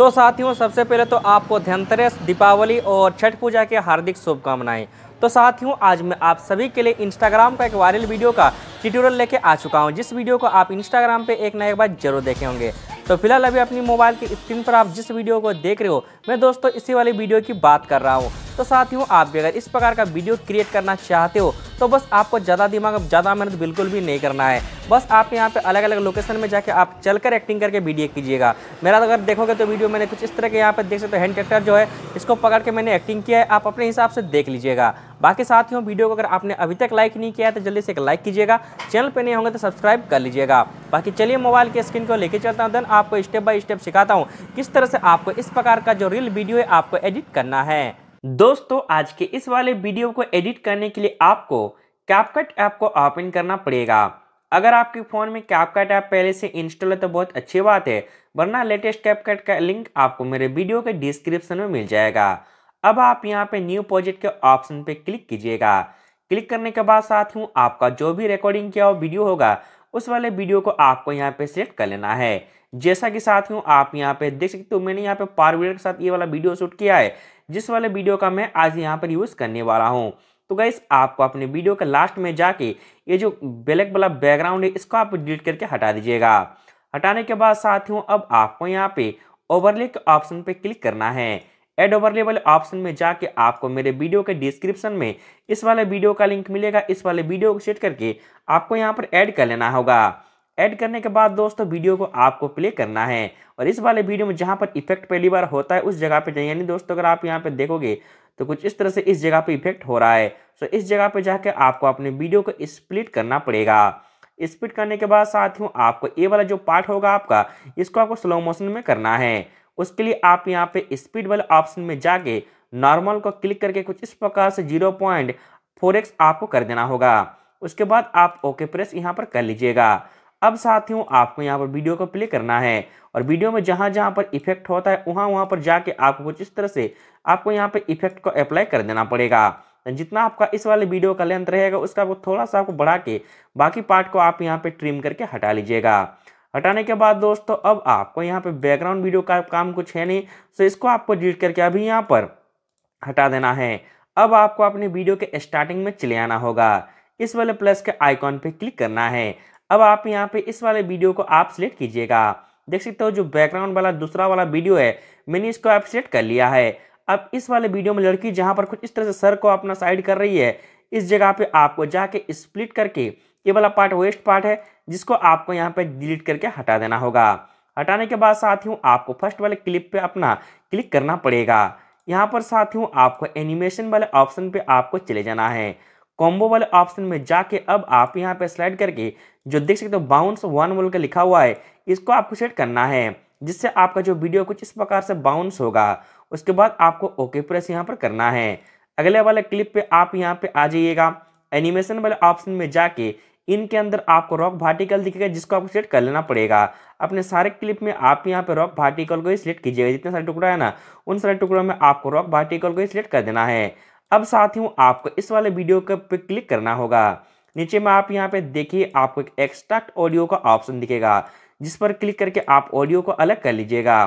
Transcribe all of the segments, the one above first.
तो साथियों सबसे पहले तो आपको धनतेरस दीपावली और छठ पूजा के हार्दिक शुभकामनाएं तो साथियों आज मैं आप सभी के लिए इंस्टाग्राम का एक वायरल वीडियो का ट्यूटोरियल लेके आ चुका हूं जिस वीडियो को आप इंस्टाग्राम पे एक ना एक बार जरूर देखे होंगे तो फिलहाल अभी अपनी मोबाइल की स्क्रीन पर आप जिस वीडियो को देख रहे हो मैं दोस्तों इसी वाली वीडियो की बात कर रहा हूँ तो साथियों आप भी अगर इस प्रकार का वीडियो क्रिएट करना चाहते हो तो बस आपको ज़्यादा दिमाग ज़्यादा मेहनत बिल्कुल भी नहीं करना है बस आप यहाँ पे अलग अलग लोकेशन में जाके आप चलकर एक्टिंग करके वीडियो कीजिएगा मेरा तो अगर देखोगे तो वीडियो मैंने कुछ इस तरह के यहाँ पर देख सकते हो हैंड ट्रैक्टर जो है इसको पकड़ के मैंने एक्टिंग किया है आप अपने हिसाब से देख लीजिएगा बाकी साथियों वीडियो को अगर आपने अभी तक लाइक नहीं किया है तो जल्दी से एक लाइक कीजिएगा चैनल पर नहीं होंगे तो सब्सक्राइब कर लीजिएगा बाकी चलिए मोबाइल की स्क्रीन को लेकर चलता हूँ देन आपको स्टेप बाय स्टेप सिखाता हूँ किस तरह से आपको इस प्रकार का जो रील वीडियो है आपको एडिट करना है दोस्तों आज के इस वाले वीडियो को एडिट करने के लिए आपको कैपकट ऐप को ओपन करना पड़ेगा अगर आपके फ़ोन में कैपकट ऐप पहले से इंस्टॉल है तो बहुत अच्छी बात है वरना लेटेस्ट कैपकट का लिंक आपको मेरे वीडियो के डिस्क्रिप्शन में मिल जाएगा अब आप यहाँ पे न्यू प्रोजेक्ट के ऑप्शन पे क्लिक कीजिएगा क्लिक करने के बाद साथ ही आपका जो भी रिकॉर्डिंग किया हुआ हो वीडियो होगा उस वाले वीडियो को आपको यहाँ पे सेलेक्ट कर लेना है जैसा कि साथियों आप यहाँ पे देख सकते हो मैंने यहाँ पे पारवीडर के साथ ये वाला वीडियो शूट किया है जिस वाले वीडियो का मैं आज यहाँ पर यूज़ करने वाला हूँ तो गाइस आपको अपने वीडियो के लास्ट में जाके ये जो ब्लैक वाला बैकग्राउंड है इसको आप डिलीट करके हटा दीजिएगा हटाने के बाद साथियों अब आपको यहाँ पे ओवरले के ऑप्शन पे क्लिक करना है एड ओवरले वाले ऑप्शन में जाके आपको मेरे वीडियो के डिस्क्रिप्शन में इस वाले वीडियो का लिंक मिलेगा इस वाले वीडियो को सेट करके आपको यहाँ पर ऐड कर लेना होगा ऐड करने के बाद दोस्तों वीडियो को आपको प्ले करना है और इस वाले वीडियो में जहाँ पर इफेक्ट पहली बार होता है उस जगह पर जाइए यानी दोस्तों अगर आप यहाँ पर देखोगे तो कुछ इस तरह से इस जगह पर इफेक्ट हो रहा है सो इस जगह पर जाके आपको अपने वीडियो को स्प्लिट करना पड़ेगा स्प्लिट करने के बाद साथियों आपको ये वाला जो पार्ट होगा आपका इसको आपको स्लो मोशन में करना है उसके लिए आप यहाँ पे स्पीड वाले ऑप्शन में जाके नॉर्मल को क्लिक करके कुछ इस प्रकार से जीरो पॉइंट फोर एक्स आपको कर देना होगा उसके बाद आप ओके प्रेस यहाँ पर कर लीजिएगा अब साथियों आपको यहाँ पर वीडियो को प्ले करना है और वीडियो में जहाँ जहाँ पर इफेक्ट होता है वहाँ वहाँ पर जाके आपको कुछ इस तरह से आपको यहाँ पर इफेक्ट को अप्लाई कर देना पड़ेगा जितना आपका इस वाले वीडियो का लेंथ रहेगा उसका वो थोड़ा सा आपको बढ़ा के बाकी पार्ट को आप यहाँ पे ट्रिम करके हटा लीजिएगा हटाने के बाद दोस्तों अब आपको यहाँ पे बैकग्राउंड वीडियो का काम कुछ है नहीं तो इसको आपको डिलीट करके अभी यहाँ पर हटा देना है अब आपको अपने वीडियो के स्टार्टिंग में चले आना होगा इस वाले प्लस के आइकॉन पर क्लिक करना है अब आप यहाँ पे इस वाले वीडियो को आप सिलेक्ट कीजिएगा देख सकते हो जो बैकग्राउंड वाला दूसरा वाला वीडियो है मैंने इसको आप सिलेक्ट कर लिया है अब इस वाले वीडियो में लड़की जहाँ पर कुछ इस तरह से सर को अपना साइड कर रही है इस जगह पे आपको जाके स्प्लिट करके ये वाला पार्ट वेस्ट पार्ट है जिसको आपको यहाँ पे डिलीट करके हटा देना होगा हटाने के बाद साथियों आपको फर्स्ट वाले क्लिप पे अपना क्लिक करना पड़ेगा यहाँ पर साथियों आपको एनिमेशन वाले ऑप्शन पे आपको चले जाना है कॉम्बो वाले ऑप्शन में जाके अब आप यहाँ पे स्लाइड करके जो देख सकते हो बाउंस वन वोल का लिखा हुआ है इसको आपको सेट करना है जिससे आपका जो वीडियो कुछ इस प्रकार से बाउंस होगा उसके बाद आपको ओके प्रेस यहाँ पर करना है अगले वाले क्लिप पे आप यहाँ पे आ जाइएगा एनिमेशन वाले ऑप्शन में जाके इनके अंदर आपको रॉक भार्टिकल दिखेगा जिसको आपको सेलेक्ट कर लेना पड़ेगा अपने सारे क्लिप में आप यहाँ पे रॉक भार्टिकल को ही सिलेक्ट कीजिएगा जितने सारे टुकड़ा है ना उन सारे टुकड़ों में आपको रॉक भार्टिकल को ही सिलेक्ट कर देना है अब साथियों आपको इस वाले वीडियो के पे क्लिक करना होगा नीचे में आप यहाँ पे देखिए आपको एक एक्सट्रैक्ट ऑडियो का ऑप्शन दिखेगा जिस पर क्लिक करके आप ऑडियो को अलग कर लीजिएगा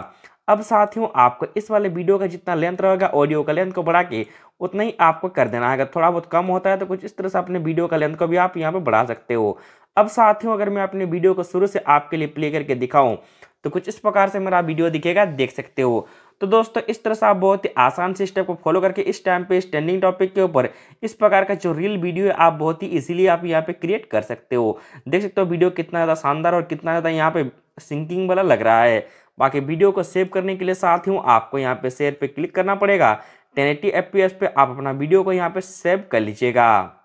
अब साथियों आपको इस वाले वीडियो का जितना लेंथ रहेगा ऑडियो का लेंथ को बढ़ा के उतना ही आपको कर देना है अगर थोड़ा बहुत कम होता है तो कुछ इस तरह से अपने वीडियो का लेंथ को भी आप यहाँ पर बढ़ा सकते हो अब साथियों अगर मैं अपने वीडियो को शुरू से आपके लिए प्ले करके दिखाऊँ तो कुछ इस प्रकार से मेरा वीडियो दिखेगा देख सकते हो तो दोस्तों इस तरह से आप बहुत ही आसान से स्टेप को फॉलो करके इस टाइम पे ट्रेंडिंग टॉपिक के ऊपर इस प्रकार का जो रील वीडियो है आप बहुत ही इजीली आप यहाँ पे क्रिएट कर सकते हो देख सकते हो वीडियो कितना ज़्यादा शानदार और कितना ज़्यादा यहाँ पे सिंकिंग वाला लग रहा है बाकी वीडियो को सेव करने के लिए साथ ही आपको यहाँ पे शेयर पे क्लिक करना पड़ेगा टेन एट्टी पे आप अपना वीडियो को यहाँ पे सेव कर लीजिएगा